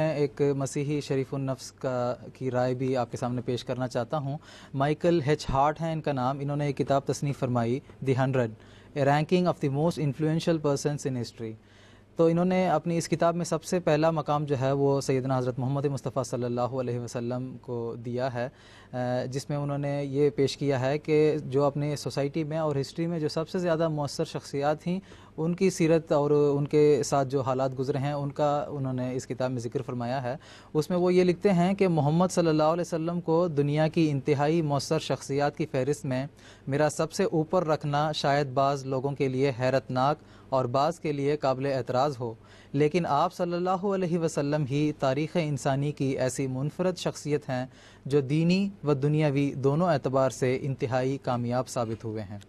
मैं एक मसीही शरीफुल नफ्स का की राय भी आपके सामने पेश करना चाहता हूँ माइकल हेच हार्ट हैं इनका नाम इन्होंने एक किताब तस्नीफ फरमाई the hundred a ranking of the most influential person in history तो इन्होंने अपनी इस किताब में सबसे पहला मकाम जो है वो सैदना हज़रत मोहम्मद मुस्तफ़ा सल्लल्लाहु अलैहि वसल्लम को दिया है जिसमें उन्होंने ये पेश किया है कि जो अपने सोसाइटी में और हिस्ट्री में जो सबसे ज़्यादा मौसर शख्सियात थी उनकी सीरत और उनके साथ जो हालात गुजरे हैं उनका उन्होंने इस किताब में ज़िक्र फरमाया है उसमें वो ये लिखते हैं कि मोहम्मद सल्लल्लाहु अलैहि वसल्लम को दुनिया की इंतहाई मौसर शख्सियात की फहरिस्त में मेरा सबसे ऊपर रखना शायद बाज़ लोगों के लिए हैरतनाक और बास के लिए काबिल एतराज़ हो लेकिन आप सल्लल्लाहु अलैहि वसल्लम ही तारीख़ इंसानी की ऐसी मुनफरद शख्सियत हैं जो दीनी व दुनियावी दोनों एतबार से इंतहाई कामयाब साबित हुए हैं